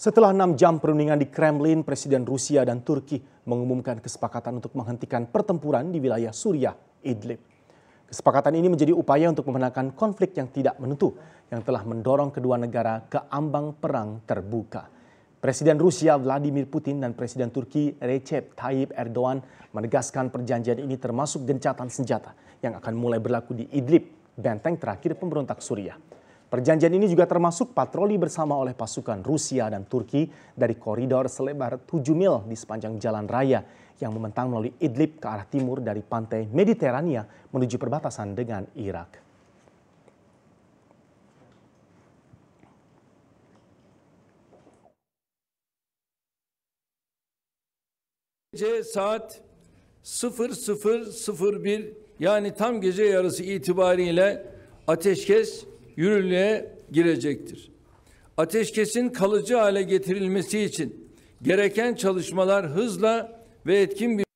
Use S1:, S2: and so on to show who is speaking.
S1: Setelah enam jam perundingan di Kremlin, Presiden Rusia dan Turki mengumumkan kesepakatan untuk menghentikan pertempuran di wilayah Suriah, Idlib. Kesepakatan ini menjadi upaya untuk memenangkan konflik yang tidak menentu, yang telah mendorong kedua negara ke ambang perang terbuka. Presiden Rusia Vladimir Putin dan Presiden Turki Recep Tayyip Erdogan menegaskan perjanjian ini termasuk gencatan senjata yang akan mulai berlaku di Idlib, benteng terakhir pemberontak Suriah. Perjanjian ini juga termasuk patroli bersama oleh pasukan Rusia dan Turki dari koridor selebar 7 mil di sepanjang jalan raya yang membentang melalui Idlib ke arah timur dari pantai Mediterania menuju perbatasan dengan Irak.
S2: Gece saat 00.01 yani tam gece yarısı itibariyle ateşkes yürürlüğe girecektir. Ateşkesin kalıcı hale getirilmesi için gereken çalışmalar hızla ve etkin bir